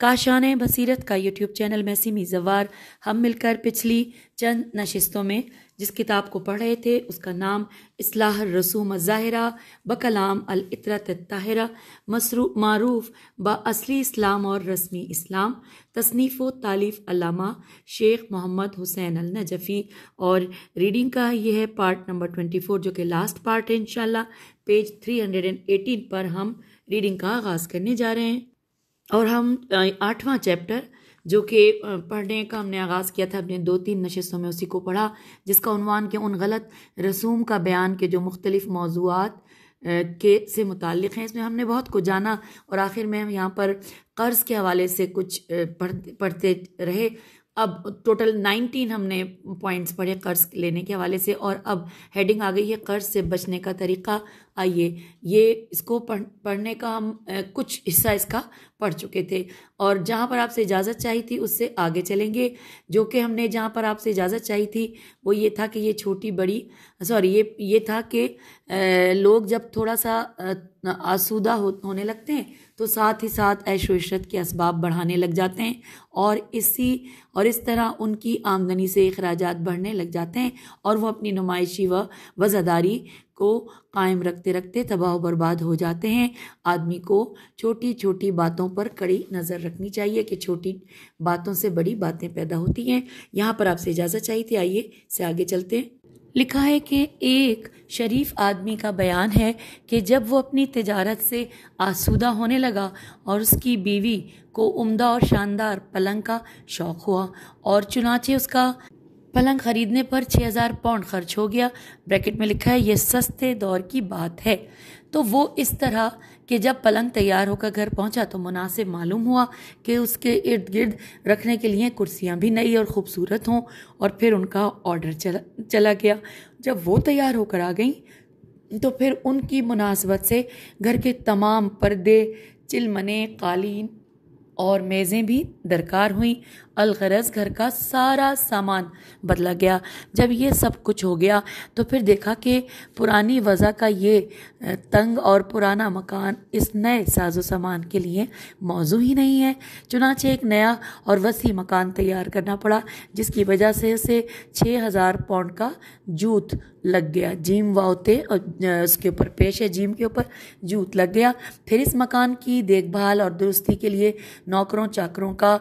काशान बसीरत का YouTube channel में सिमी जवार हम मिलकर पिछली चंद नशस्तों में जिस किताब को पढ़ रहे थे उसका नाम इसलाह रसूम ज़ाहिरा बकलाम अलरत ताहिरा मसरू मरूफ ब असली इस्लाम और रस्मी इस्लाम तसनीफ़ तालीफ़ अलामा शेख मोहम्मद हुसैन अल नजफ़ी और रीडिंग का यह है पार्ट नंबर ट्वेंटी फोर जो कि लास्ट पार्ट है in page three hundred and eighteen पर हम रीडिंग का आगाज़ करने जा रहे हैं और हम आठवां चैप्टर जो कि पढ़ने का हमने आगाज़ किया था अपने दो तीन नशस्तों में उसी को पढ़ा जिसका उनवान के उन गलत रसूम का बयान के जो मुख्तलिफ़ मौजूद के से मुतल हैं इसमें हमने बहुत कुछ जाना और आखिर में हम यहाँ पर कर्ज़ के हवाले से कुछ पढ़ पढ़ते रहे अब टोटल नाइनटीन हमने पॉइंट्स पढ़े कर्ज लेने के हवाले से और अब हेडिंग आ गई है कर्ज से बचने का तरीका आइए ये इसको पढ़ पढ़ने का हम कुछ हिस्सा इसका पढ़ चुके थे और जहाँ पर आपसे इजाज़त चाहिए थी उससे आगे चलेंगे जो कि हमने जहाँ पर आपसे इजाज़त चाहिए थी वो ये था कि ये छोटी बड़ी सॉरी ये ये था कि लोग जब थोड़ा सा आसूदा हो, होने लगते हैं तो साथ ही साथ ऐशो इशरत के इसबाब बढ़ाने लग जाते हैं और इसी और इस तरह उनकी आमदनी से अखराज बढ़ने लग जाते हैं और वह अपनी नुमाइशी व वज़ादारी को कायम रखते रखते तबाह बर्बाद हो जाते हैं आदमी को छोटी छोटी बातों पर कड़ी नज़र रखनी चाहिए कि छोटी बातों से बड़ी बातें पैदा होती हैं यहाँ पर आपसे इजाज़त चाहिए थी आइए से आगे चलते हैं लिखा है कि एक शरीफ आदमी का बयान है कि जब वो अपनी तजारत से आसूदा होने लगा और उसकी बीवी को उम्दा और शानदार पलंग का शौक़ हुआ और चुनाचे उसका पलंग खरीदने पर 6000 पाउंड खर्च हो गया ब्रैकेट में लिखा है ये सस्ते दौर की बात है तो वो इस तरह कि जब पलंग तैयार होकर घर पहुंचा तो मुनासिब मालूम हुआ कि उसके इर्द गिर्द रखने के लिए कुर्सियां भी नई और ख़ूबसूरत हों और फिर उनका ऑर्डर चला चला गया जब वो तैयार होकर आ गई तो फिर उनकी मुनासबत से घर के तमाम पर्दे चिलमने कालीन और मेज़ें भी दरकार हुई अलगरज घर का सारा सामान बदला गया जब ये सब कुछ हो गया तो फिर देखा कि पुरानी वजह का ये तंग और पुराना मकान इस नए साजो सामान के लिए मौजू ही नहीं है चुनाचे एक नया और वसी मकान तैयार करना पड़ा जिसकी वजह से इसे छः हज़ार पाउंड का जूत लग गया जीम वाउते और उसके ऊपर पेश है जीम के ऊपर जूत लग गया फिर इस मकान की देखभाल और दुरुस्ती के लिए नौकरों चाकरों का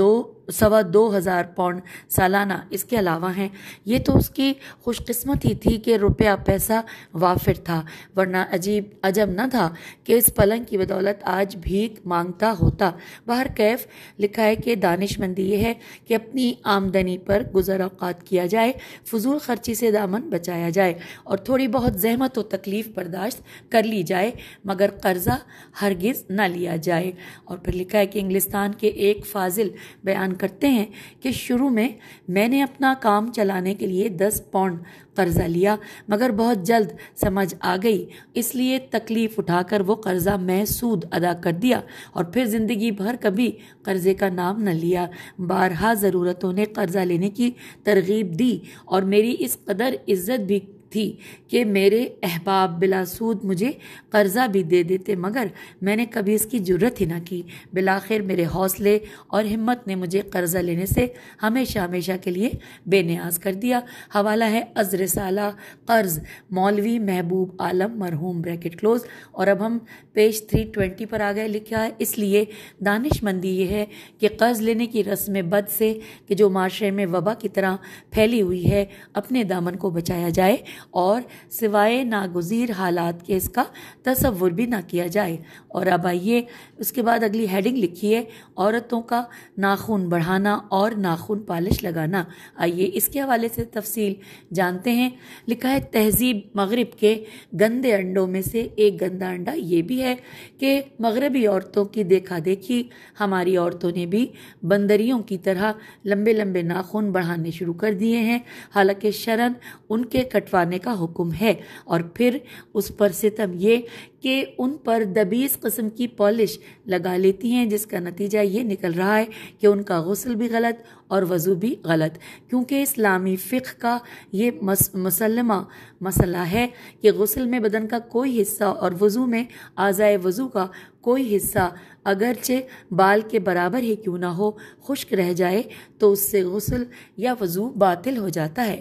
दो सवा दो हज़ार पाउंड सालाना इसके अलावा हैं ये तो उसकी खुशकस्मत ही थी कि रुपया पैसा वाफिर था वरना अजीब अजब न था कि इस पलंग की बदौलत आज भीख मांगता होता बाहर कैफ लिखा है कि दानिशमंदी ये है कि अपनी आमदनी पर गुजर अवकात किया जाए फजूल खर्ची से दामन बचाया जाए और थोड़ी बहुत जहमत व तकलीफ़ बर्दाश्त कर ली जाए मगर कर्जा हरगिज़ ना लिया जाए और फिर लिखा है कि इंग्लिस्तान के एक फाजिल बयान बयान करते हैं कि शुरू में मैंने अपना काम चलाने के लिए दस पौंड कर्ज़ा लिया मगर बहुत जल्द समझ आ गई इसलिए तकलीफ़ उठाकर वो कर्ज़ा मैं सूद अदा कर दिया और फिर ज़िंदगी भर कभी कर्ज़े का नाम न लिया बारहा ज़रूरतों ने कर्ज़ा लेने की तरगीब दी और मेरी इस कदर इज़्ज़त भी थी कि मेरे अहबाब बिलासूद मुझे कर्ज़ा भी दे देते मगर मैंने कभी इसकी जरूरत ही ना की बिलाखिर मेरे हौसले और हिम्मत ने मुझे कर्ज़ा लेने से हमेशा हमेशा के लिए बेनियाज कर दिया हवाला है अजर साला कर्ज़ मौलवी महबूब आलम मरहूम ब्रैकेट क्लोज और अब हम पेज थ्री ट्वेंटी पर आ गए लिखा है इसलिए दानिशमंदी ये है कि कर्ज़ लेने की रस्म बद से कि जो माशरे में वबा की तरह फैली हुई है अपने दामन को बचाया जाए और सिवाय नागुजीर हालात के इसका तस्वुर भी ना किया जाए और अब आइए उसके बाद अगली हेडिंग है औरतों का नाखून बढ़ाना और नाखून पालिश लगाना आइए इसके हवाले से तफसील जानते हैं लिखा है तहजीब मगरब के गंदे अंडों में से एक गंदा अंडा ये भी है कि मगरबी औरतों की देखा देखी हमारी औरतों ने भी बंदरियों की तरह लंबे लंबे नाखून बढ़ाने शुरू कर दिए हैं हालांकि शरण उनके कटवाने लगाने का हुक्म है और फिर उस पर सितम ये कि उन पर दबीस कस्म की पॉलिश लगा लेती हैं जिसका नतीजा ये निकल रहा है कि उनका गसल भी गलत और वज़ू भी गलत क्योंकि इस्लामी फ़िक का ये मस, मुसलमा मसला है कि गसल में बदन का कोई हिस्सा और वज़ू में आज़ाए वज़ू का कोई हिस्सा अगरचे बाल के बराबर ही क्यों ना हो खुश्क रह जाए तो उससे गसल या वज़ू बातिल हो जाता है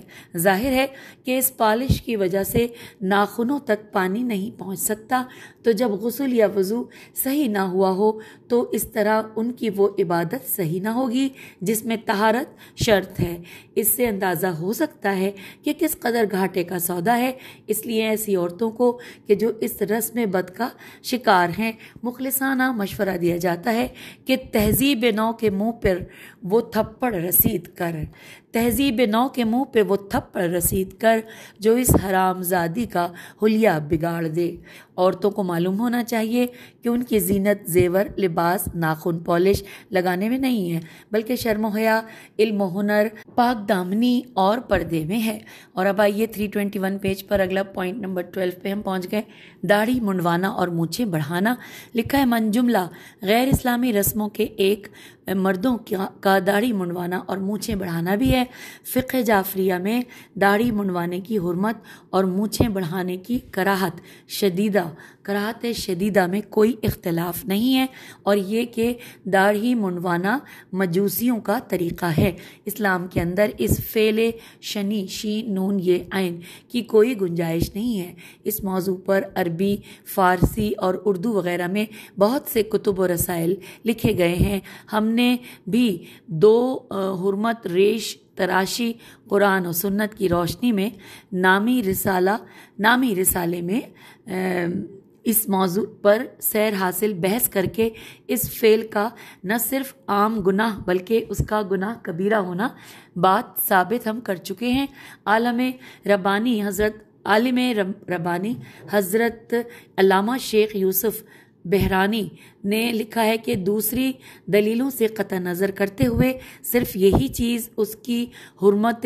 ज़ाहिर है कि इस पालिश की वजह से नाखूनों तक पानी नहीं पहुंच सकता तो जब गसल या वज़ू सही ना हुआ हो तो इस तरह उनकी वो इबादत सही ना होगी जिसमें तहारत शर्त है इससे अंदाज़ा हो सकता है कि किस कदर घाटे का सौदा है इसलिए ऐसी औरतों को कि जो इस रस्म बद का शिकार हैं मुखलसाना मशवरा दिया जाता है कि तहजीब नौ के मुँह पर वो थप्पड़ रसीद कर तहजीब नौ के मुंह पे वो थप्पड़ रसीद कर जो इस हरामजादी का हुलिया बिगाड़ दे औरतों को मालूम होना चाहिए कि उनकी जीनत जेवर लिबास नाखून पॉलिश लगाने में नहीं है बल्कि शर्मोहया इल्म हुनर पाक दामनी और पर्दे में है और अब आइए 321 पेज पर अगला पॉइंट नंबर 12 पे हम पहुंच गए दाढ़ी मुंडवाना और मूछें बढ़ाना लिखा है मंजुमला गैर इस्लामी रस्मों के एक मर्दों का दाढ़ी मुंडवाना और मूछें बढ़ाना भी है फ़िक जाफरिया में दाढ़ी मुंडवाने की हरमत और मूछें बढ़ाने की कराहत शदीदा कराहत शदीदा में कोई इख्तलाफ नहीं है और ये कि दाढ़ी मुंडवाना मजूसियों का तरीक़ा है इस्लाम के अंदर इस फ़ेल शनि शी नून ये आयन की कोई गुंजाइश नहीं है इस मौजू पर अरबी फ़ारसी और उर्दू वगैरह में बहुत से कुतुब व रसाइल लिखे गए हैं हमने हमने भी दो हरमत रेश तराशी कुरान और सुन्नत की रोशनी में नामी रिसाला नामी रिसाले में इस मौजू पर सैर हासिल बहस करके इस फेल का न सिर्फ आम गुनाह बल्कि उसका गुनाह कबीरा होना बात साबित हम कर चुके हैं आलम रबानी हज़रत आलम रबानी हज़रत अलामा शेख यूसुफ़ बहरानी ने लिखा है कि दूसरी दलीलों से क़त नज़र करते हुए सिर्फ यही चीज़ उसकी हरमत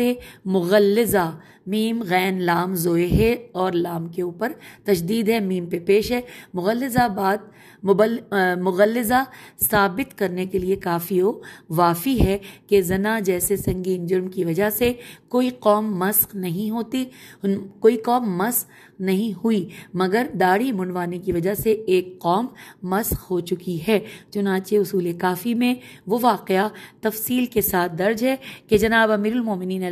मुगलज़ा मीम गैन लाम जोए है और लाम के ऊपर तशदीद है मीम पे पेश है मुगलज़ा बात मुबल मुगलज़ा साबित करने के लिए काफ़ी हो वाफ़ी है कि जना जैसे संगीन जुर्म की वजह से कोई कौम मस्क नहीं होती कोई कौम मस्क नहीं हुई मगर दाढ़ी मुंडवाने की वजह से एक कौम मस्क हो चुकी है चुनाचे उसूल काफ़ी में वो वाक़ तफसील के साथ दर्ज है कि जनाब अमीरमिन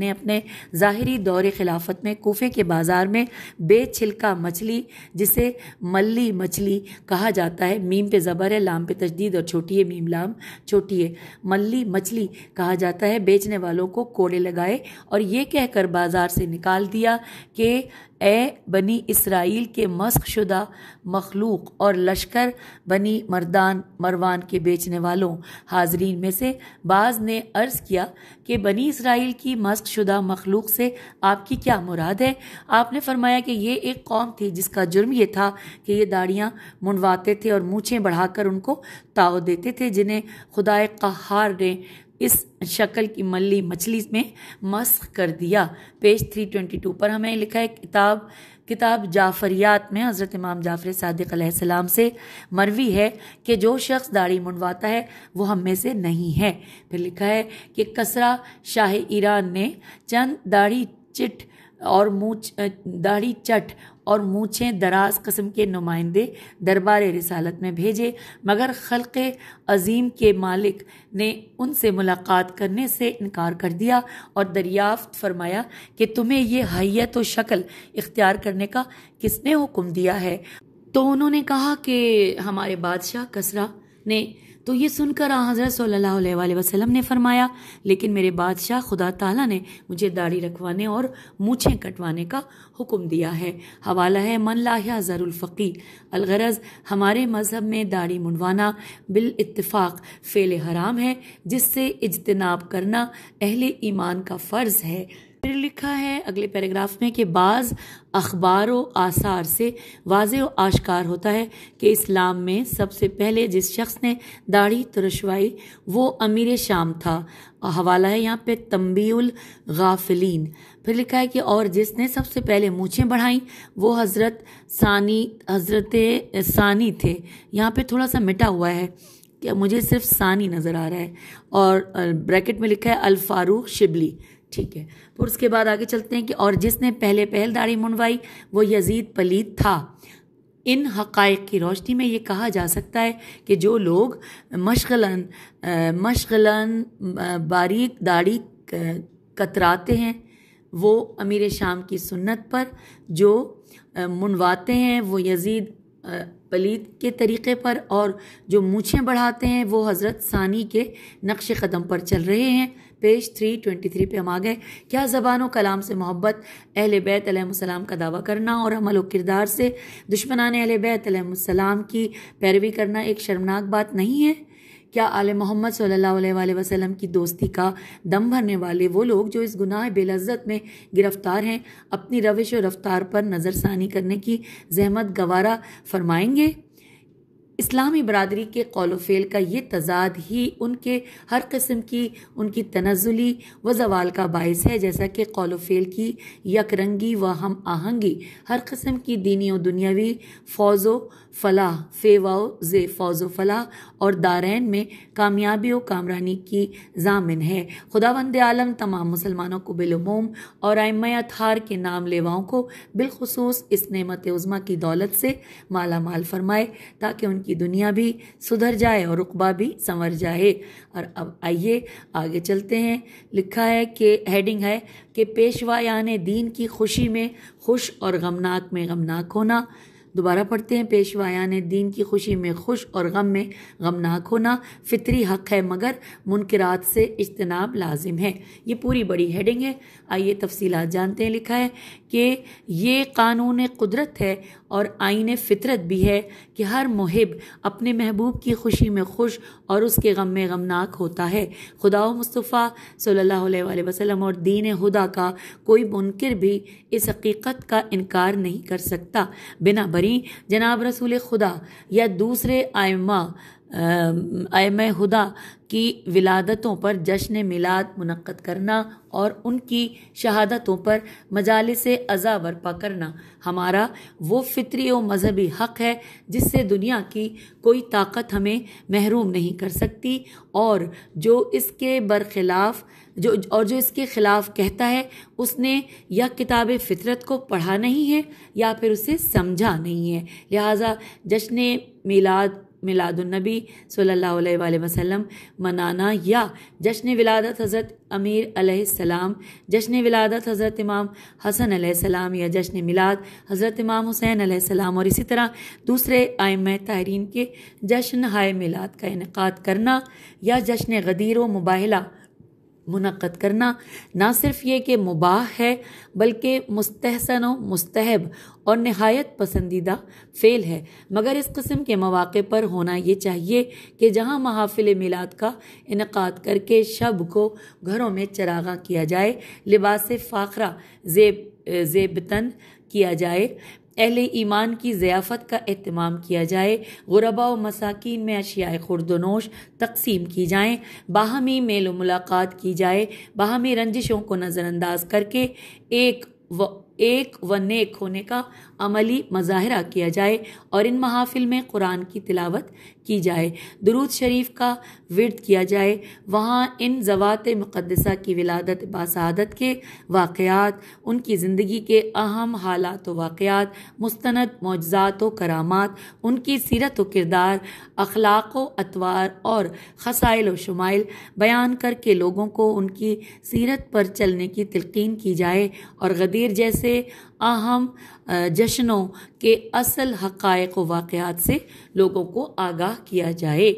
ने अपने ज़ाहरी दौर खिलाफत में कोफे के बाज़ार में बेछिलका मछली जिसे मल्ली मछली कहा जाता है मीम पे ज़बर है लाम पे तजदीद और छोटी है मीम लाम छोटी है मल्ली मछली कहा जाता है बेचने वालों को कोड़े लगाए और ये कहकर बाज़ार से निकाल दिया कि ए बनी इसराइल के मस्क शुदा मखलूक और लश्कर बनी मरदान मरवान के बेचने वालों हाजरीन में से बाज़ ने अर्ज़ किया कि बनी इसराइल की मस्क शुदा मखलूक से आपकी क्या मुराद है आपने फरमाया कि ये एक कौम थी जिसका जुर्म यह था कि ये दाढ़ियाँ मुंडवाते थे और मूछें बढ़ाकर उनको ताव देते थे जिन्हें खुदाए कहार ने इस शक्ल की मल्ली मछली में मस्ख कर दिया पेज 322 पर हमें लिखा है किताब किताब जाफरियात में हज़रत इमाम जाफ़र सदक से मरवी है कि जो शख्स दाढ़ी मुंडवाता है वो हम में से नहीं है फिर लिखा है कि कसरा शाह ईरान ने चंद दाढ़ी चिट और मूछ दाढ़ी चट और मूछे दराज कस्म के नुमाइंदे दरबार रसालत में भेजे मगर खलक़ अजीम के मालिक ने उनसे मुलाकात करने से इनकार कर दिया और दरियाफ्त फरमाया कि तुम्हें ये हैत व शक्ल इख्तियार करने का किसने हुक्म दिया है तो उन्होंने कहा कि हमारे बादशाह कसरा ने तो ये सुनकर हज़रत सल्लल्लाहु अलैहि वसल्लम ने फरमाया लेकिन मेरे बादशाह खुदा ताला ने मुझे दाढ़ी रखवाने और मूछें कटवाने का हुक्म दिया है हवाला है मन लाहिया ज़रुलफ़ी अलगरज हमारे मज़हब में दाढ़ी मुंडवाना बिल इतफाक फ़ेल हराम है जिससे इजतनाब करना अहले ईमान का फ़र्ज़ है फिर लिखा है अगले पैराग्राफ में कि बाज़ अखबार व आसार से वाज व आशकार होता है कि इस्लाम में सबसे पहले जिस शख्स ने दाढ़ी तुरशवाई वो अमीर शाम था हवाला है यहाँ पे तम्बील गाफिलीन फिर लिखा है कि और जिसने सबसे पहले मूछें बढ़ाई वो हज़रत सानी हज़रत सानी थे यहाँ पे थोड़ा सा मिटा हुआ है कि मुझे सिर्फ सानी नज़र आ रहा है और ब्रैकेट में लिखा है अल फारूक शिबली ठीक है फिर तो उसके बाद आगे चलते हैं कि और जिसने पहले पहल दाढ़ी मुंडवाई वो यजीद पलीत था इन हकायक की रोशनी में ये कहा जा सकता है कि जो लोग मशगलन मशगलन बारीक दाढ़ी कतराते हैं वो अमीर शाम की सुन्नत पर जो मुनवाते हैं वो यजीद पलीत के तरीक़े पर और जो मूछें बढ़ाते हैं वो हज़रत सानी के नक्श कदम पर चल रहे हैं पेज 323 पे हम आ गए क्या ज़बान व कलाम से मोहब्बत अहल बैत अलैहिस्सलाम का दावा करना और अमल व किरदार से दुश्मनान अहल बैत अलैहिस्सलाम की पैरवी करना एक शर्मनाक बात नहीं है क्या आल मोहम्मद सल्ला वसलम की दोस्ती का दम भरने वाले वो लोग जो इस गुनाह बेलज़त में गिरफ्तार हैं अपनी रविश और रफ्तार पर नज़रसानी करने की जहमत गवारा फरमाएंगे इस्लामी बरदरी के कौल फेल का ये तजाद ही उनके हर कस्म की उनकी तनजुली व जवाल का बायस है जैसा कि कौल फेल की यकरंगी व हम आहंगी हर कस्म की दीनी और दुनियावी फौजो फलाह फेवाओ जे फौज फलाह और दारैन में कामयाबी और कामरानी की जामिन है खुदा वंद आलम तमाम मुसलमानों को बिलुमूम और आम थार के नाम लेवाओं को बिलखसूस इस नमत उज़मा की दौलत से माला माल फरमाए ताकि उनकी कि दुनिया भी सुधर जाए और रुकबा भी संवर जाए और अब आइए आगे चलते हैं लिखा है कि हेडिंग है कि पेशवा यानि दीन की खुशी में खुश और गमनाक में गमनाक होना दोबारा पढ़ते हैं पेशवा यानि दीन की खुशी में खुश और गम में गमनाक होना फितरी हक है मगर मुनकरात से इजतनाब लाजिम है ये पूरी बड़ी हेडिंग है आइए तफसीलात जानते हैं लिखा है कि ये कानून कुदरत है और आइन फितरत भी है कि हर मुहिब अपने महबूब की खुशी में खुश और उसके गम में गमनाक होता है खुदा मुस्तफ़ा सल्लल्लाहु अलैहि वसल्लम और दीन हुदा का कोई मुनकर भी इस हकीकत का इनकार नहीं कर सकता बिना बरी जनाब रसूल खुदा या दूसरे आयमा आयम हुदा की विलादतों पर जश्न मिलाद मुनद करना और उनकी शहादतों पर मजालस अज़ा बरपा करना हमारा वो फितरी व मजहबी हक है जिससे दुनिया की कोई ताकत हमें महरूम नहीं कर सकती और जो इसके बरखिलाफ़ जो और जो इसके ख़िलाफ़ कहता है उसने या किताब फितरत को पढ़ा नहीं है या फिर उसे समझा नहीं है लिहाजा जश्न मीलाद मिलादुलनबी सल्ला वसम मनाना या जश्न विलादत हज़रत अमीर अलैहिस्सलाम जश्न विलादत हज़रत इमाम हसन अलैहिस्सलाम या जश्न मिलाद हज़रत इमाम हुसैन अलैहिस्सलाम और इसी तरह दूसरे आयम तहरीन के जश्न हाय मिलाद का इनका करना या जश्न गदीर व मुबाहला मुनद करना ना सिर्फ ये कि मुबाह है बल्कि मुस्तहसन मुस्तहब और नहायत पसंदीदा फ़ेल है मगर इस कस्म के मौाक़े पर होना ये चाहिए कि जहाँ महाफिल मिलाद का इनका करके शब को घरों में चरागा किया जाए लिबास फ़ाखरा जेब जेबतन किया जाए अहल ईमान की ज़ियाफ़त का अहतमाम किया जाए गुरबा व मसाकिन में अशियाए खुरदनोश तकसीम की जाएँ बाहमी मेल मुलाकात की जाए बाहमी रंजिशों को नज़रअंदाज करके एक व एक व नेक होने का अमली मजाहरा किया जाए और इन महाफिल में कुरान की तिलावत की जाए दरूद शरीफ का विरद किया जाए वहाँ इन जवात मुक़दसा की विलादत बासादत के वाक़ात उनकी ज़िंदगी के अहम हालात वाक़ात मुस्ंद मुआजात व करामात उनकी सीरत व किरदार अखलाक व अतवार और खसाइल व शुमाइल बयान करके लोगों को उनकी सीरत पर चलने की तलकिन की जाए और गदीर जैसे अहम जश्नों के असल हक़ वाक़ात से लोगों को आगाह किया जाए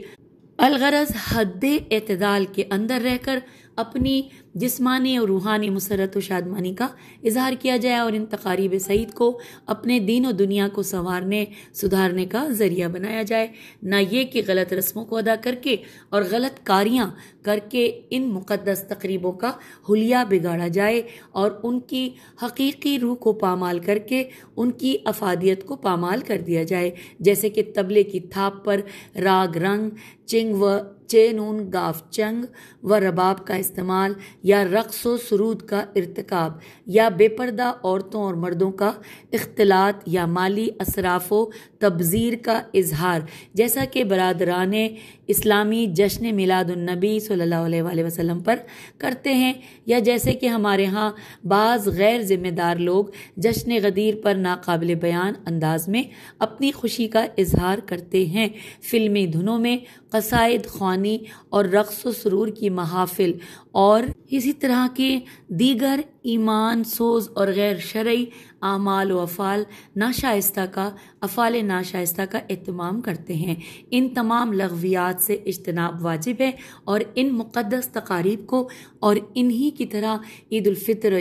अलगरज हद एतदाल के अंदर रहकर अपनी जिसमानी और रूहानी मसरत व शादमानी का इजहार किया जाए और इन तकारीब सईद को अपने दीन और दुनिया को संवारने सुधारने का ज़रिया बनाया जाए ना ये कि गलत रस्मों को अदा करके और गलत कारियाँ करके इन मुक़दस तकरीबों का हलिया बिगाड़ा जाए और उनकी हकीकी रूह को पामाल करके उनकी अफादियत को पामाल कर दिया जाए जैसे कि तबले की थाप पर राग रंग चिंग व कच्चे नून गाफ चंग व रबाब का इस्तेमाल या रक़ व सरूद का इरतकब या बेपर्दा औरतों और मर्दों का अख्तलात या माली असराफ़ो तबज़ीर का इजहार जैसा कि बरदरान इस्लामी जश्न मिलादुलनबी सल्लल्लाहु वसल्लम पर करते हैं या जैसे कि हमारे यहाँ बाज़ गैर ज़िम्मेदार लोग जश्न गदीर पर नाकबिल बयान अंदाज में अपनी खुशी का इजहार करते हैं फ़िल्मी धुनों में कसायद खानी और रक्स सुरूर की महाफिल और इसी तरह के दीगर ईमान सोज और गैर शरय आमाल व अफ़ाल नाशाइस्ता का अफ़ाल नाशाइस्ता का अहतमाम करते हैं इन तमाम लगवियात से इजतनाब वाजिब है और इन मुक़दस तकारीब को और इन्हीं की तरह ईदालफ़ितर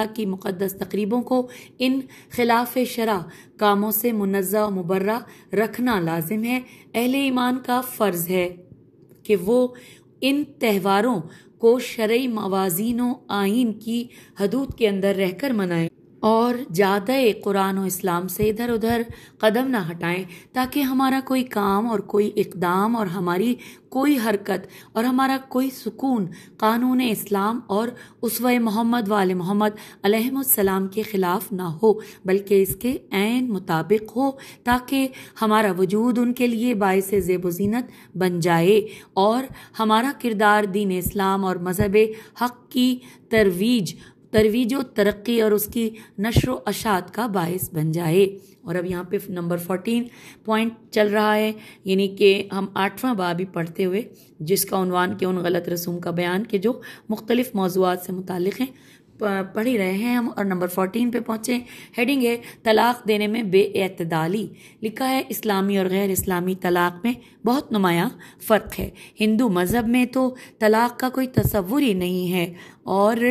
और की मुक़दस तकरीबों को इन खिलाफ शरा कामों से मुनज़ा मुबर्रा रखना लाजिम है अहल ईमान का फ़र्ज़ है कि वो इन त्यौहारों को शर्य मवाजीनों आइन की हदूद के अंदर रहकर मनाएं और ज़्यादा कुरान और इस्लाम से इधर उधर कदम ना हटाएं ताकि हमारा कोई काम और कोई इकदाम और हमारी कोई हरकत और हमारा कोई सुकून कानून इस्लाम और उसव मोहम्मद वाल मोहम्मद अलहमसलाम के ख़िलाफ़ ना हो बल्कि इसके ऐन मुताबिक हो ताकि हमारा वजूद उनके लिए बायस जेब जीनत बन जाए और हमारा किरदार दीन इस्लाम और मज़हब हक़ की तरवीज तरवीज तरक्की और उसकी नशर अशात का बायस बन जाए और अब यहाँ पे नंबर फोर्टीन पॉइंट चल रहा है यानी कि हम आठवां बाब पढ़ते हुए जिसका उनवान के उन गलत रसूम का बयान के जो मुख्तलिफ़ मौजूद से मुतल हैं पढ़ ही रहे हैं हम और नंबर फोर्टीन पे पहुँचे हेडिंग है तलाक देने में बेअतदाली लिखा है इस्लामी और गैर इस्लामी तलाक में बहुत नुमाया फ़र्क है हिंदू मज़हब में तो तलाक का कोई तस्वुर ही नहीं है और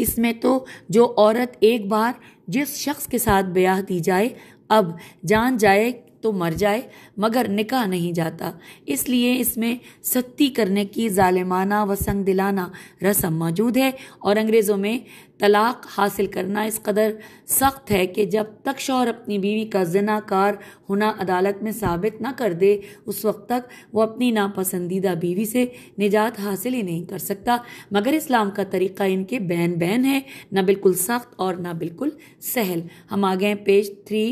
इसमें तो जो औरत एक बार जिस शख्स के साथ ब्याह दी जाए अब जान जाए तो मर जाए मगर निकाह नहीं जाता इसलिए इसमें सत्ती करने की ालिमाना व संग दिलाना रस्म मौजूद है और अंग्रेज़ों में तलाक हासिल करना इस कदर सख्त है कि जब तक शौहर अपनी बीवी का जनाकार होना अदालत में साबित ना कर दे उस वक्त तक वो अपनी नापसंदीदा बीवी से निजात हासिल ही नहीं कर सकता मगर इस्लाम का तरीक़ा इनके बहन बहन है ना बिल्कुल सख्त और ना बिल्कुल सहल हम आ गए page three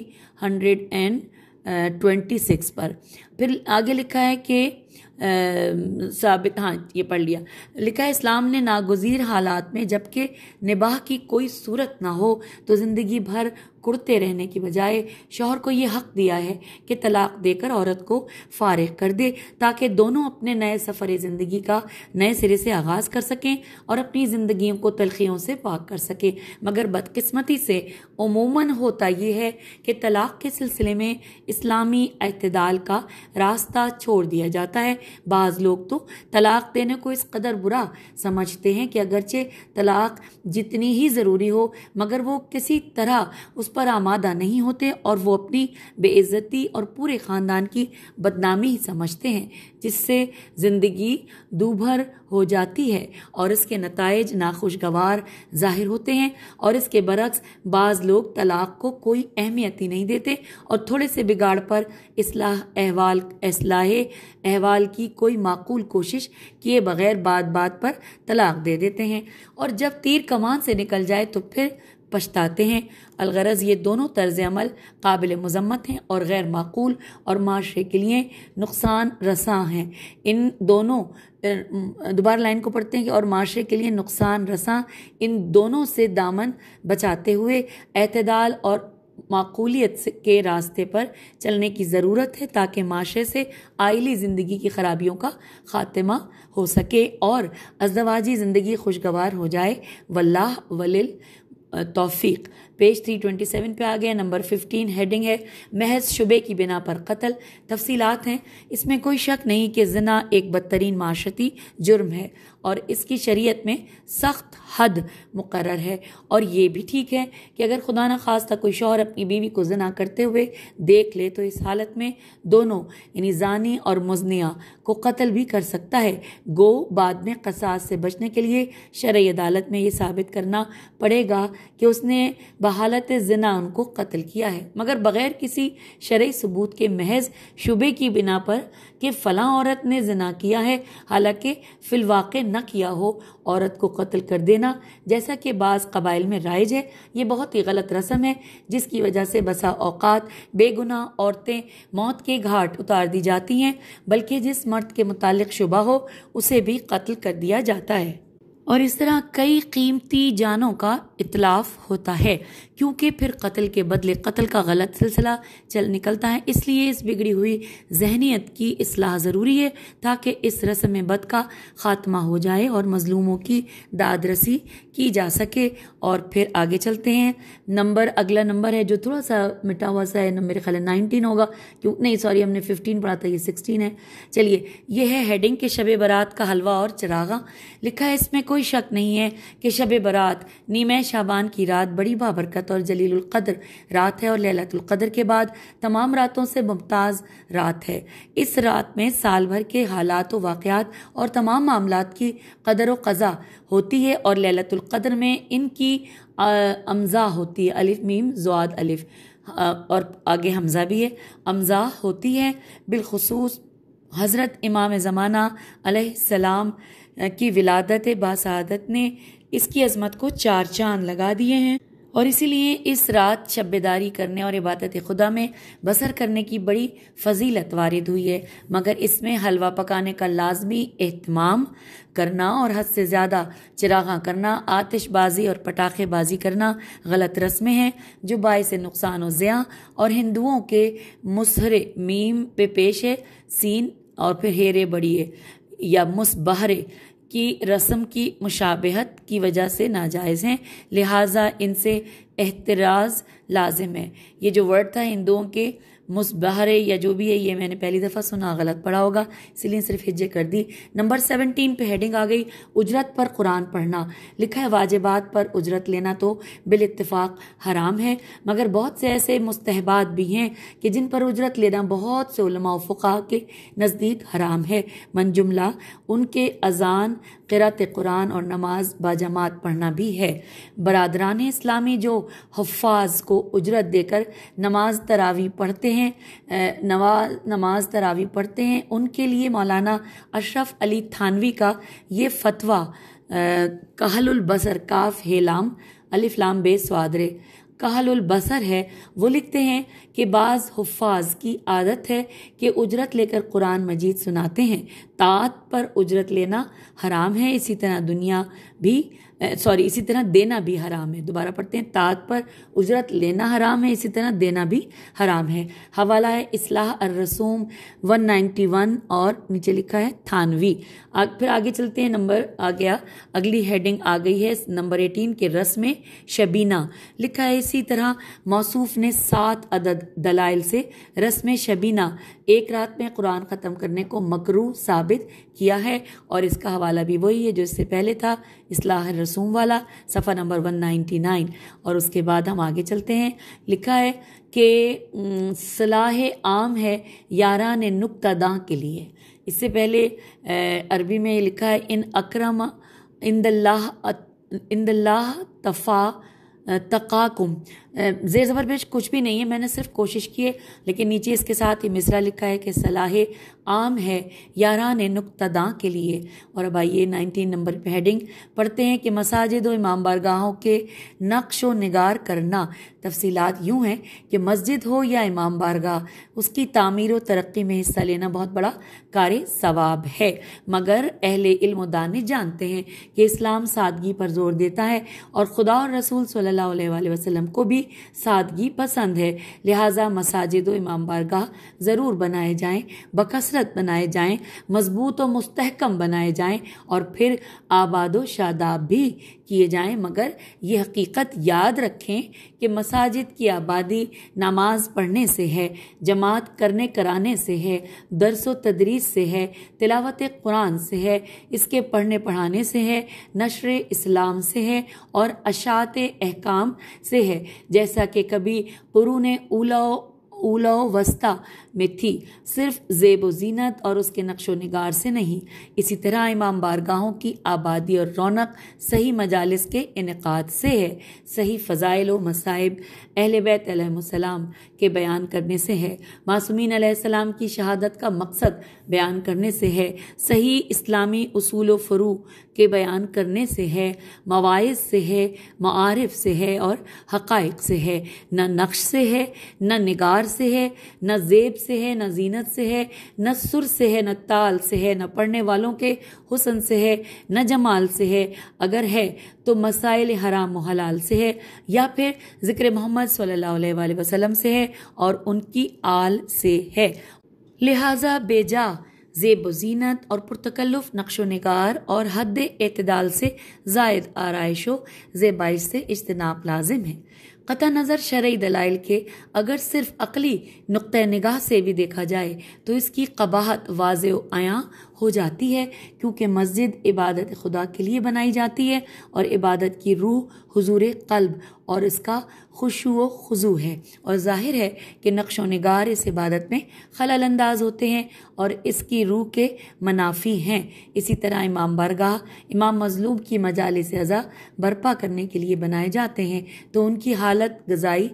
hundred and twenty six पर फिर आगे लिखा है कि साबित हाँ ये पढ़ लिया लिखा है इस्लाम ने नागजीर हालात में जबकि निबाह की कोई सूरत ना हो तो ज़िंदगी भर कुर्ते रहने की बजाय शोहर को ये हक दिया है कि तलाक देकर औरत को फारिग कर दे ताकि दोनों अपने नए सफ़र ज़िंदगी का नए सिरे से आगाज़ कर सकें और अपनी जिंदगी को तलखियों से पाक कर सकें मगर बदकस्मती से उमूमन होता यह है कि तलाक के सिलसिले में इस्लामी अतदाल का रास्ता छोड़ दिया जाता है बाज़ लोग तो तलाक देने को इस कदर बुरा समझते हैं कि अगरचे तलाक जितनी ही ज़रूरी हो मगर वो किसी तरह उस पर आमादा नहीं होते और वो अपनी बेइज्जती और पूरे ख़ानदान की बदनामी ही समझते हैं जिससे ज़िंदगी दूभर हो जाती है और इसके नतज नाखुशगवार ज़ाहिर होते हैं और इसके बरक्स बाज़ लोग तलाक को कोई अहमियत ही नहीं देते और थोड़े से बिगाड़ पर इसलाह अहवाल असलाह अहवाल की कोई माकूल कोशिश किए बगैर बात बात पर तलाक दे देते हैं और जब तीर कमान से निकल जाए तो फिर पछताते हैं अलगरज ये दोनों तर्ज अमल काबिल मजम्मत हैं और गैर माकूल और माशरे के लिए नुकसान रसा हैं इन दोनों दोबारा लाइन को पढ़ते हैं कि और माशरे के लिए नुकसान रसा इन दोनों से दामन बचाते हुए अतदाल और माकूलियत के रास्ते पर चलने की ज़रूरत है ताकि माशरे से आयली ज़िंदगी की खराबियों का खात्मा हो सके और अजवाजी ज़िंदगी खुशगवार हो जाए वल्लाह वलिल तौफीक पेज 327 पे आ गया नंबर 15 हेडिंग है महज शुबे की बिना पर कत्ल तफसीलात हैं इसमें कोई शक नहीं कि जना एक बदतरीन माशरती जुर्म है और इसकी शरीयत में सख्त हद मुकर है और ये भी ठीक है कि अगर खुदा न खास्ता कोई शोहर अपनी बीवी को जना करते हुए देख ले तो इस हालत में दोनों यानी जानी और मुजनिया को कत्ल भी कर सकता है गो बाद में कसास से बचने के लिए शरय अदालत में ये साबित करना पड़ेगा कि उसने बहालत जना उनको कत्ल किया है मगर बग़ैर किसी शरय सबूत के महज शुबे की बिना पर कि फ़ला औरत ने जना किया है हालांकि फिलवाक़ न किया हो औरत को कत्ल कर देना जैसा कि बाज़ कबाइल में राइज है ये बहुत ही गलत रस्म है जिसकी वजह से बसा औकात बेगुनाह औरतें मौत के घाट उतार दी जाती हैं बल्कि जिस मर्द के मुतालिक शुबा हो उसे भी कत्ल कर दिया जाता है और इस तरह कई कीमती जानों का इतलाफ होता है क्योंकि फिर कत्ल के बदले कत्ल का गलत सिलसिला चल निकलता है इसलिए इस बिगड़ी हुई जहनीत की असलाह ज़रूरी है ताकि इस रस्म बद का ख़ात्मा हो जाए और मज़लूमों की दादरसी की जा सके और फिर आगे चलते हैं नंबर अगला नंबर है जो थोड़ा सा मिटा हुआ सा है मेरे ख्याल नाइनटीन होगा क्यों नहीं सॉरी हमने फिफ्टीन पढ़ा था ये सिक्सटीन है चलिए यह है हेडिंग के शब बारात का हलवा और चरागा लिखा है इसमें कोई कोई शक नहीं है कि शब बरात नीम शाबान की रात बड़ी बाबरकत और जलीलकद्र रात है और लहलतुल्कदर के बाद तमाम रातों से मुमताज़ रात है इस रात में साल भर के हालात वाक़ात और तमाम मामला की कदर व कज़ा होती है और लहलतुल्कदर में इनकी अमज़ा होती है अलिफ मीम जुआद अलिफ और आगे हमज़ा भी है अमज़ा होती है बिलखसूस हज़रत इमाम ज़माना सलाम की विलादत बासादत ने इसकी अजमत को चार चांद लगा दिए हैं और इसीलिए इस रात शब्बेदारी करने और इबादत खुदा में बसर करने की बड़ी फजीलत वारद हुई है मगर इसमें हलवा पकाने का लाजमी अहतमाम करना और हद से ज़्यादा चिरागा करना आतिशबाजी और पटाखेबाजी करना गलत रस्में हैं जो बायस नुकसान और ज़िया और हिंदुओं के मुसहर मीम पे पेश है सीन और फिर हेरे बड़िए या मुसबहरे की रस्म की मुशाबहत की वजह से नाजायज़ हैं लिहाजा इनसे एहतराज़ लाजिम है ये जो वर्ड था हिंदुओं के मुसबहर या जो भी है ये मैंने पहली दफ़ा सुना गलत पढ़ा होगा इसलिए सिर्फ हिज्जे कर दी नंबर सेवनटीन पे हेडिंग आ गई उजरत पर कुरान पढ़ना लिखा है वाजिबात पर उजरत लेना तो बिल इतफ़ाक़ हराम है मगर बहुत से ऐसे मुस्तहबात भी हैं कि जिन पर उजरत लेना बहुत से फ़ुका के नज़दीक हराम है मंजुमला उनके अजान किरत कुरान और नमाज बाजमात पढ़ना भी है बरदरान इस्लामी जो हफाज को उजरत देकर नमाज तरावी पढ़ते हैं हैं नवाज नमाज तरावी पढ़ते हैं उनके लिए मौलाना अशरफ अली थानवी का ये फतवा कहलबसर काफ हे लाम अलिफ लाम बे स्वादरे कहलबसर है वो लिखते हैं कि बाज़ हफाज की आदत है कि उजरत लेकर कुरान मजीद सुनाते हैं तात पर उजरत लेना हराम है इसी तरह दुनिया भी सॉरी इसी तरह देना भी हराम है दोबारा पढ़ते हैं तात पर उजरत लेना हराम है इसी तरह देना भी हराम है हवाला है इसलाह अर्रसूम 191 और नीचे लिखा है थानवी आ, फिर आगे चलते हैं नंबर आ गया अगली हेडिंग आ गई है नंबर 18 के रस्म शबीना लिखा है इसी तरह मौसूफ ने सात अदद दलाइल से रस्म शबीना एक रात में कुरान ख़त्म करने को मकरू साबित किया है और इसका हवाला भी वही है जो इससे पहले था इसलाह रसूम मासूम वाला सफ़ा नंबर 199 और उसके बाद हम आगे चलते हैं लिखा है कि सलाह आम है यारा ने नुकता दाँ के लिए इससे पहले अरबी में लिखा है इन अक्रम इंदल्ला इंदल्ला तफ़ा तकाकुम जेर ज़बर पेश कुछ भी नहीं है मैंने सिर्फ कोशिश की है लेकिन नीचे इसके साथ ही मिसरा लिखा है कि सलाह आम है ने नुकतदा के लिए और अब आइए नाइनटीन नंबर पर हेडिंग पढ़ते हैं कि मसाजिद व इमाम बारगाहों के नक्श व नगार करना तफसीलात यूँ हैं कि मस्जिद हो या इमाम बारगाह उसकी तामीर व तरक्की में हिस्सा लेना बहुत बड़ा कार्य सवाब है मगर अहल इल्म जानते हैं कि इस्लाम सादगी पर जोर देता है और खुदा और रसूल सल्ला वसलम को भी भी सादगी पसंद है लिहाजा मसाजिद व इमाम बारगाह ज़रूर बनाए जाएं बकसरत बनाए जाएं मजबूत व मुस्तहकम बनाए जाएं और फिर आबाद व शादाब भी किए जाएं मगर ये हकीकत याद रखें कि मसाजिद की आबादी नमाज पढ़ने से है जमात करने कराने से है दरस व तदरीस से है तिलावत कुरान से है इसके पढ़ने पढ़ाने से है नशर इस्लाम से है और अशात अहकाम से है जैसा कि कभी कुरून ऊला ओला वस्ता में थी सिर्फ जेब जीनत और उसके नक्शो नगार से नहीं इसी तरह इमाम बारगाहों की आबादी और रौनक सही मजालस के इनका से है सही फ़ज़ाइल व मसाइब अहल बैतम के बयान करने से है मासूमिन की शहादत का मकसद बयान करने से है सही इस्लामी असूल फ़रू के बयान करने से है मवायद से है मारफ से है और हक़ से है न नक्श से है न निगार से है न जेब से है न जीनत से है न सुर से है न ताल से है न पढ़ने वालों के हुसन से है न जमाल से है अगर है तो मसाइल हराम हलाल से है या फिर ज़िक्र मोहम्मद सल्ला वसलम से है और उनकी आल से है लिहाजा बेजा जेब जीनत और पुरतकल्लुफ नक्श नगार और हद अतदाल से जायद आरइशो जेबाइश से इजतनाब लाजिम है क़त नज़र शरा दलाइल के अगर सिर्फ अकली नुक़ नगाह से भी देखा जाए तो इसकी कबाहत वाज आया हो जाती है क्योंकि मस्जिद इबादत खुदा के लिए बनाई जाती है और इबादत की रूह हजूर कल्ब और इसका खुशु खजू है और जाहिर है कि नक्श नगार इस इबादत में खलल अंदाज होते हैं और इसकी रूह के मनाफी हैं इसी तरह इमाम बरगाह इमाम मजलूब की मजाल सजा अज़ा बर्पा करने के लिए बनाए जाते हैं तो उनकी हालत गजाई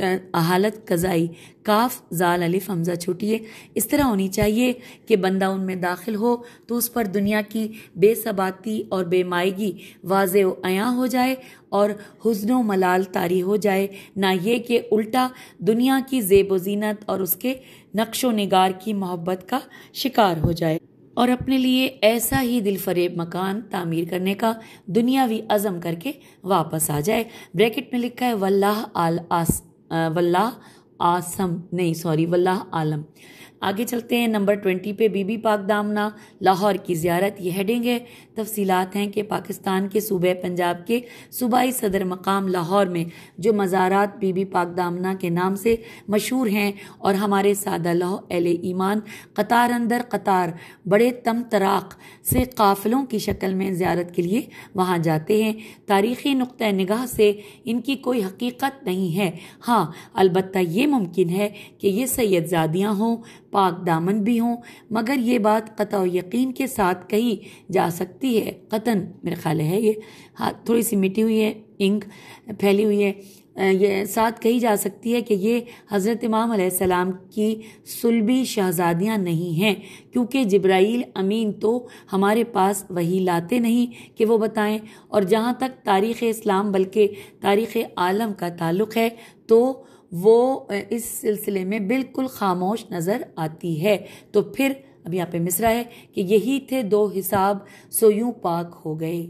हालत कज़ाई काफ जाल अलिफ हमज़ा है इस तरह होनी चाहिए कि बंदा उनमें दाखिल हो तो उस पर दुनिया की बेसबाती और बेमायगी वाज आया हो जाए और हजन मलाल तारी हो जाए ना ये कि उल्टा दुनिया की जेब वजीनत और उसके नक्शो नगार की मोहब्बत का शिकार हो जाए और अपने लिए ऐसा ही दिल फरेब मकान तामीर करने का दुनियावी अज़म करके वापस आ जाए ब्रैकेट में लिखा है वल्लाह आल आस वल्लाह आसम नहीं सॉरी वल्लाह आलम आगे चलते हैं नंबर ट्वेंटी पे बीबी पाक दामना लाहौर की ज्यारत ये हेडिंग है तफसीलात हैं कि पाकिस्तान के सूबे पंजाब के सूबाई सदर मकाम लाहौर में जो मज़ारात बीबी पाक दामना के नाम से मशहूर हैं और हमारे सादा लाह एल ईमान कतार अंदर कतार बड़े तम तराक से काफ़िलों की शक्ल में ज्यारत के लिए वहाँ जाते हैं तारीख़ी नुक़ नगाह से इनकी कोई हकीकत नहीं है हाँ अलबत् ये मुमकिन है कि ये सैदजादियाँ हों पाक दामन भी हों मगर ये बात क़ा यकीन के साथ कही जा सकती है कतन मेरे ख्याल है ये हाथ थोड़ी सी मिटी हुई है इंक फैली हुई है ये साथ कही जा सकती है कि ये हज़रत इमाम सलाम की सुलभी शहजादियाँ नहीं हैं क्योंकि जब्राइल अमीन तो हमारे पास वही लाते नहीं कि वो बताएं और जहाँ तक तारीख़ इस्लाम बल्कि तारीख़ आलम का ताल्लुक़ है तो वो इस सिलसिले में बिल्कुल खामोश नज़र आती है तो फिर अब यहाँ पे मिसरा है कि यही थे दो हिसाब सो यूं पाक हो गए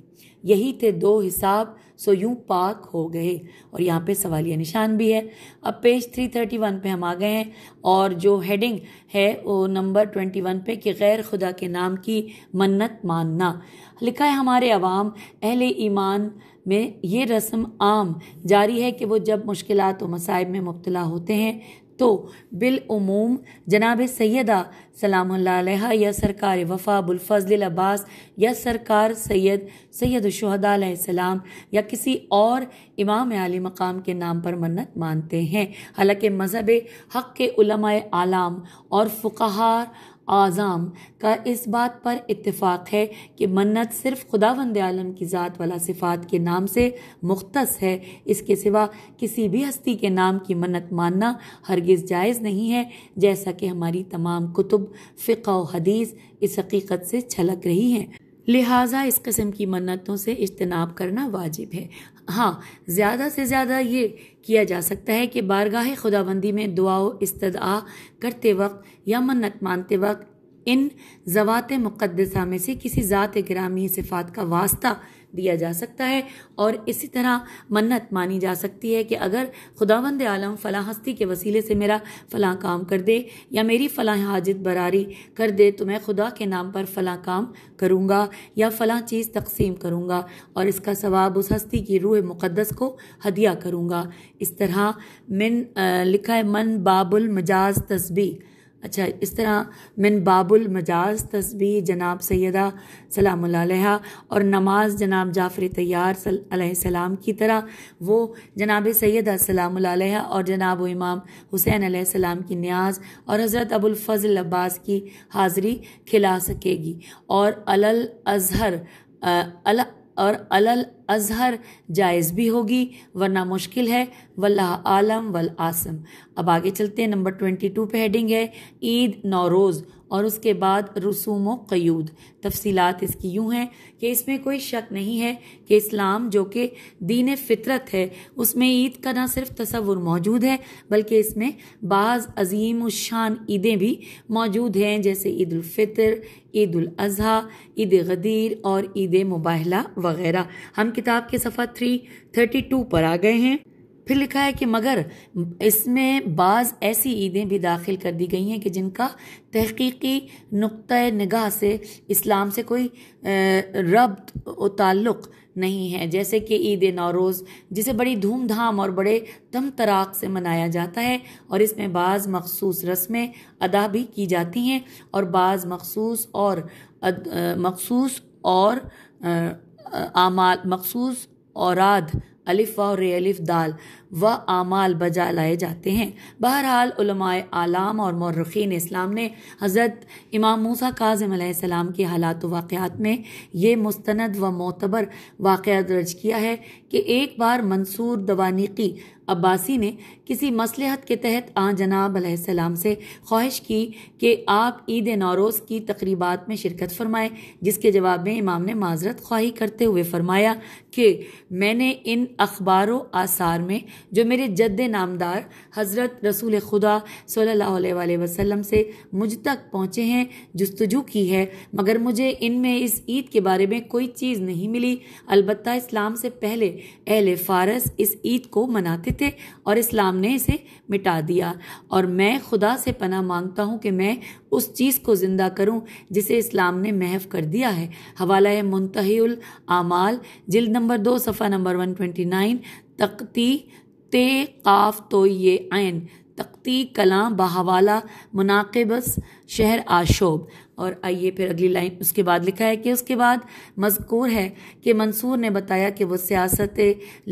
यही थे दो हिसाब सो यूँ पाक हो गए और यहाँ पे सवालिया निशान भी है अब पेज 331 पे हम आ गए हैं और जो हेडिंग है वो नंबर 21 पे कि गैर खुदा के नाम की मन्नत मानना लिखा है हमारे अवाम अहले ईमान में ये रस्म आम जारी है कि वो जब मुश्किल और मसाइब में मुबतला होते हैं तो उमूम जनाब सैदा सलाम या सरकार वफ़ा बुलफजल अब्बास या सरकार सैयद सैद सलाम या किसी और इमाम आली मकाम के नाम पर मन्नत मानते हैं हालांकि मज़हब हक़ के उलमाए आलाम और फ़ुकाहार आज़ाम का इस बात पर इतफ़ाक है कि मन्नत सिर्फ खुदा वंद आलम की ज़ात वाला सिफात के नाम से मुख्त है इसके सिवा किसी भी हस्ती के नाम की मन्नत मानना हरगज जायज़ नहीं है जैसा कि हमारी तमाम कुतुब फ़िका हदीस इस हकीकत से छलक रही हैं लिहाजा इस कस्म की मन्नतों से इजतनाब करना वाजिब है हाँ ज़्यादा से ज़्यादा ये किया जा सकता है कि बारगाह खुदाबंदी में दुआ इस्तदा करते वक्त या मन्नत मानते वक्त इन जवात मुक़दसा में से किसी ज़ात ग्रामी सिफ़ात का वास्ता दिया जा सकता है और इसी तरह मन्नत मानी जा सकती है कि अगर खुदावंद आलम फ़लाँ हस्ती के वसीले से मेरा फ़लाँ काम कर दे या मेरी फ़लाँ हाजत बरारी कर दे तो मैं खुदा के नाम पर फ़लाँ काम करूँगा या फ़लाँ चीज़ तकसीम करूँगा और इसका सवाब उस हस्ती की रूह मुक़दस को हदिया करूँगा इस तरह मिन आ, लिखा है मन बाबुल मजाज तस्बी अच्छा इस तरह मिन बाबुल मजाज तस्बी जनाब सैदा सलाम और नमाज जनाब जाफ़र तैयार सलाम की तरह वो जनाब सैदा सलाम और जनाब इमाम हुसैन सलाम की न्याज और हज़रत अबुलफ़ल अब्बास की हाज़री खिला सकेगी और अलल अजहर अल और अलल अजहर जायज़ भी होगी वरना मुश्किल है वल्ला आलम वल आसम अब आगे चलते हैं नंबर ट्वेंटी टू पे हेडिंग है ईद नौरोज़ और उसके बाद रसूम क्यूद तफसीलात इसकी यूँ हैं कि इसमें कोई शक नहीं है कि इस्लाम जो कि दीन फितरत है उसमें ईद का ना सिर्फ तस्वुर मौजूद है बल्कि इसमें बाज़ अजीम शान ईदें भी मौजूद हैं जैसे ईदालफ़ितर ईद अज़ी ईद गदीर और ईद मुबाहला वगैरह हम किताब के सफ़ा थ्री थर्टी टू पर आ गए हैं फिर लिखा है कि मगर इसमें बाज़ ऐसी ईदें भी दाखिल कर दी गई हैं कि जिनका तहकीकी नुक़ नगाह से इस्लाम से कोई रब तल्लुक नहीं है जैसे कि ईद नौरोज़ जिसे बड़ी धूमधाम और बड़े दम तराक से मनाया जाता है और इसमें बाज़ मखसूस रस्में अदा भी की जाती हैं और बाज़ मखसूस और मखसूस और आमाल मखसूस औराद अलिफ और रे अलिफ दाल व आमाल बजा लाए जाते हैं बहरहाल आलाम और मौरखीन इस्लाम ने हज़रत इमाम मूसा काजम सलाम के हालात वाक़ात में ये मुस्तंद व मोतबर वाक़ दर्ज किया है कि एक बार मंसूर दवानीकी अब्बासी ने किसी मसलहत के तहत आ जनाब सलाम से ख्वाहिश की कि आप ईद नौरोज़ की तकरीबात में शिरकत फरमाएं जिसके जवाब में इमाम ने माजरत ख्वाही करते हुए फरमाया कि मैंने इन अखबारों आसार में जो मेरे जद्द नामदार हज़रत रसूल खुदा सल्ला वसम से मुझ तक पहुँचे हैं जस्तजू की है मगर मुझे इनमें इस ईद के बारे में कोई चीज़ नहीं मिली अलबत् इस्लाम से पहले अहल फ़ारस इस ईद को मनाते थे और इस्लाम ने इसे मिटा दिया और मैं खुदा से पना मांगता हूँ कि मैं उस चीज़ को ज़िंदा करूँ जिसे इस्लाम ने महव कर दिया है हवाला है मुंतहीमाल आमाल जिल्द नंबर दो सफ़ा नंबर वन ट्वेंटी नाइन तकती ते काफ तो ये आन तख्ती कलाम बहावाला मुनाकबस शहर आशोब और आइए फिर अगली लाइन उसके बाद लिखा है कि उसके बाद मजकूर है कि मंसूर ने बताया कि वो सियासत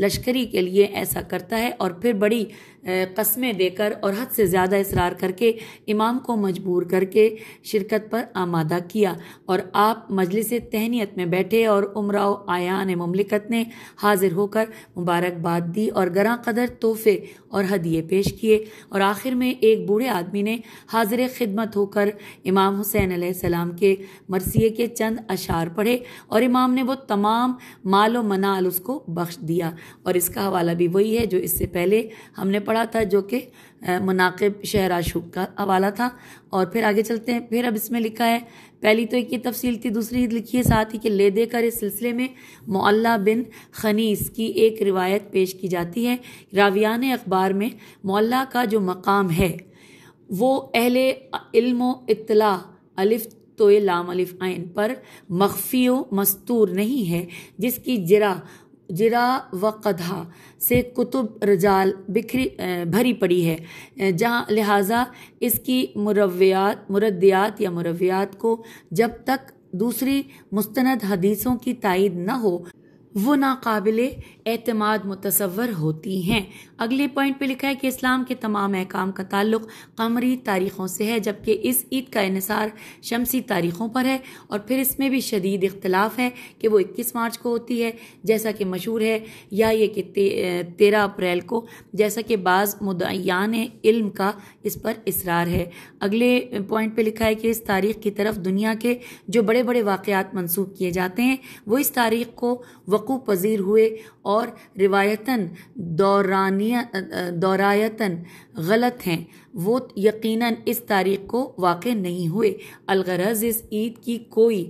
लश्करी के लिए ऐसा करता है और फिर बड़ी कस्में देकर और हद से ज़्यादा इसरार करके इमाम को मजबूर करके शिरकत पर आमादा किया और आप मजलिस तहनीत में बैठे और उम्रा आयान ममलिकत ने हाजिर होकर मुबारकबाद दी और गरा कदर तोहफे और हदिये पेश किए और आखिर में एक बूढ़े आदमी ने हाजिर खिदमत होकर इमाम हुसैन आसमाम के मरसिए के चंद अशार पढ़े और इमाम ने वो तमाम मालो मनाल उसको बख्श दिया और इसका हवाला भी वही है जो इससे पहले हमने पढ़ा पढ़ा था जो कि मुनाकब शहरा शुभ का हवाला था और फिर आगे चलते हैं फिर अब इसमें लिखा है पहली तो एक ये तफसील थी दूसरी लिखी है साथ ही कि ले देकर इस सिलसिले में मौल्ला बिन खनीस की एक रिवायत पेश की जाती है रावियान अखबार में मौल्ला का जो मकाम है वो अहल इल्म अलिफ तो लाम अलिफ आयन पर मख्फी मस्तूर नहीं है जिसकी जरा जिरा व कदा से कुतुब रजाल बिखरी भरी पड़ी है जहाँ लिहाजा इसकी मुरवियात मुरदियात या मुरवियात को जब तक दूसरी मुस्त हदीसों की तइद न हो वो नाकबिल अतमाद मुतसवर होती हैं अगले पॉइंट पे लिखा है कि इस्लाम के तमाम अहकाम का ताल्लुक कमरी तारीखों से है जबकि इस ईद का इसार शमसी तारीखों पर है और फिर इसमें भी शदीद इख्तलाफ है कि वो इक्कीस मार्च को होती है जैसा कि मशहूर है या ये कि तेरह अप्रैल को जैसा कि बाज़ मुदयान इल्म का इस पर इसरार है अगले पॉइंट पर लिखा है कि इस तारीख की तरफ दुनिया के जो बड़े बड़े वाक़ मनसूब किए जाते हैं वो इस तारीख को वक़ू पजीर हुए और रिवायतन दौरानिया दौरायतन गलत हैं वो यकीनन इस तारीख को वाक़ नहीं हुए अलगरज इस ईद की कोई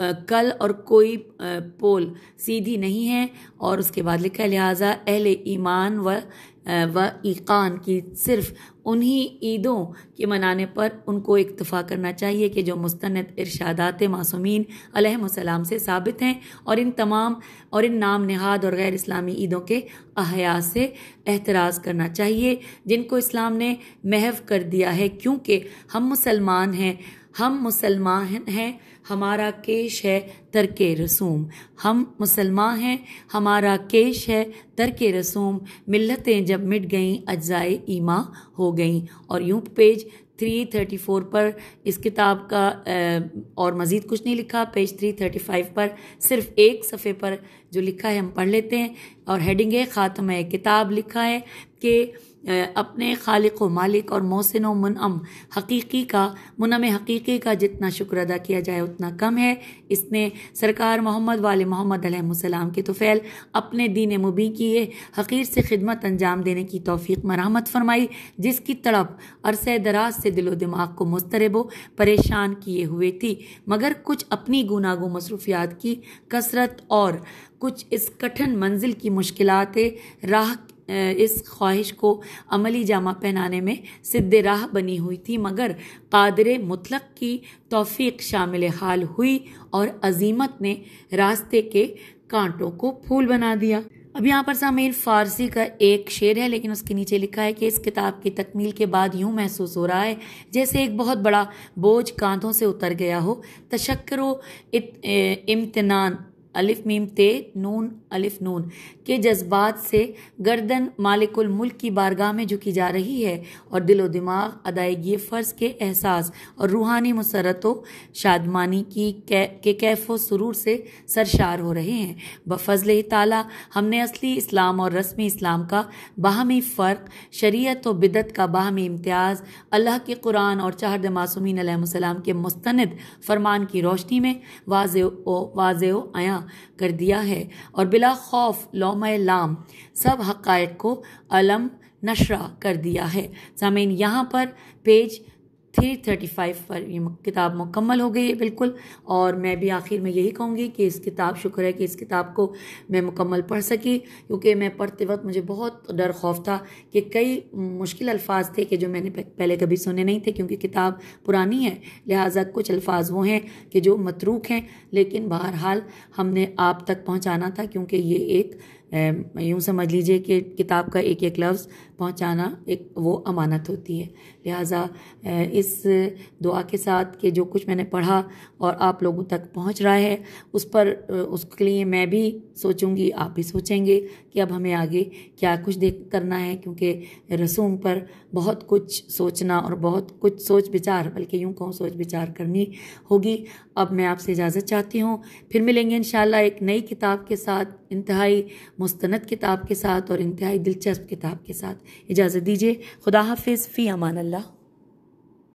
कल और कोई पोल सीधी नहीं है और उसके बाद लिखा है लिहाजा अहल ईमान व व ईकान की सिर्फ उन्हीं ईदों के मनाने पर उनको इक्तफ़ा करना चाहिए कि जो मुस्ंद इरशादात मासूमिन अलहसलाम से साबित हैं और इन तमाम और इन नाम नहाद और गैर इस्लामी ईदों के अहया से एतराज़ करना चाहिए जिनको इस्लाम ने महव कर दिया है क्योंकि हम मुसलमान हैं हम मुसलमान हैं हमारा केश है के रसूम हम मुसलमान हैं हमारा केश है के रसूम मिलतें जब मिट गईं अज्जाए ईमा हो गईं और यूं पेज 334 पर इस किताब का और मज़ीद कुछ नहीं लिखा पेज 335 पर सिर्फ एक सफ़े पर जो लिखा है हम पढ़ लेते हैं और हेडिंग है ख़ात्म किताब लिखा है कि अपने खालिक व मालिक और मोहसिन व मुनम हकीकी का मुनम हकीकी का जितना शुक्र अदा किया जाए उतना कम है इसने सरकार मोहम्मद वाले मोहम्मद अलैहिस्सलाम के तुफ़ैल अपने दीन मुबी की हकीर से खिदमत अंजाम देने की तोफ़ी मरहमत फरमाई जिसकी तड़प अरसे दराज से दिलो दिमाग को मुस्तरब परेशान किए हुए थी मगर कुछ अपनी गुनागो मसरूफियात की कसरत और कुछ इस कठिन मंजिल की मुश्किलात राह इस ख्वाहिश को अमली जामा पहनाने में सिद्ध राह बनी हुई थी मगर कादर मुतलक की तोफीक शामिल हाल हुई और अजीमत ने रास्ते के कांटों को फूल बना दिया अब यहाँ पर सामीर फारसी का एक शेर है लेकिन उसके नीचे लिखा है कि इस किताब की तकमील के बाद यूं महसूस हो रहा है जैसे एक बहुत बड़ा बोझ कांधों से उतर गया हो तशक्र इम्तनान अलिफ मीम ते नून अलिफ नून के जज्बात से गर्दन मालिकुल मुल्क की बारगाह में झुकी जा रही है और दिलो दिमाग अदायगी फ़र्ज़ के एहसास और रूहानी मसरतों शादमानी की के कैफ सुरूर से सरशार हो रहे हैं बफजल ताला हमने असली इस्लाम और रस्मी इस्लाम का बाहमी फ़र्क शरीत व बिदत का बाहमी इम्तियाज़ अल्लाह के कुरान और चाहद मासूमिन के मुस्त फरमान की रोशनी में वाज वाज आया कर दिया है और बिला खौफ लोम लाम सब हक़ को अलम नशरा कर दिया है सामीन यहाँ पर पेज थ्री थर्टी फाइव पर ये किताब मुकम्मल हो गई है बिल्कुल और मैं भी आखिर में यही कहूँगी कि इस किताब शुक्र है कि इस किताब को मैं मुकम्मल पढ़ सकी क्योंकि मैं पढ़ते वक्त मुझे बहुत डर खौफ था कि कई मुश्किल अल्फाज थे कि जो मैंने पहले कभी सुने नहीं थे क्योंकि किताब पुरानी है लिहाजा कुछ अल्फाज वो हैं कि जो मतरूक हैं लेकिन बहरहाल हमने आप तक पहुँचाना था क्योंकि ये एक यूँ समझ लीजिए कि किताब का एक एक लफ्ज़ पहुंचाना एक वो अमानत होती है लिहाजा इस दुआ के साथ कि जो कुछ मैंने पढ़ा और आप लोगों तक पहुंच रहा है उस पर उसके लिए मैं भी सोचूंगी आप भी सोचेंगे कि अब हमें आगे क्या कुछ देख करना है क्योंकि रसूम पर बहुत कुछ सोचना और बहुत कुछ सोच विचार बल्कि यूँ कहूँ सोच विचार करनी होगी अब मैं आपसे इजाज़त चाहती हूँ फिर मिलेंगे इन एक नई किताब के साथ इंतहाई मुस्तनद किताब के साथ और इंतहाई दिलचस्प किताब के साथ इजाज़त दीजिए खुदा हाफिज़ फ़ी अमान अल्लाह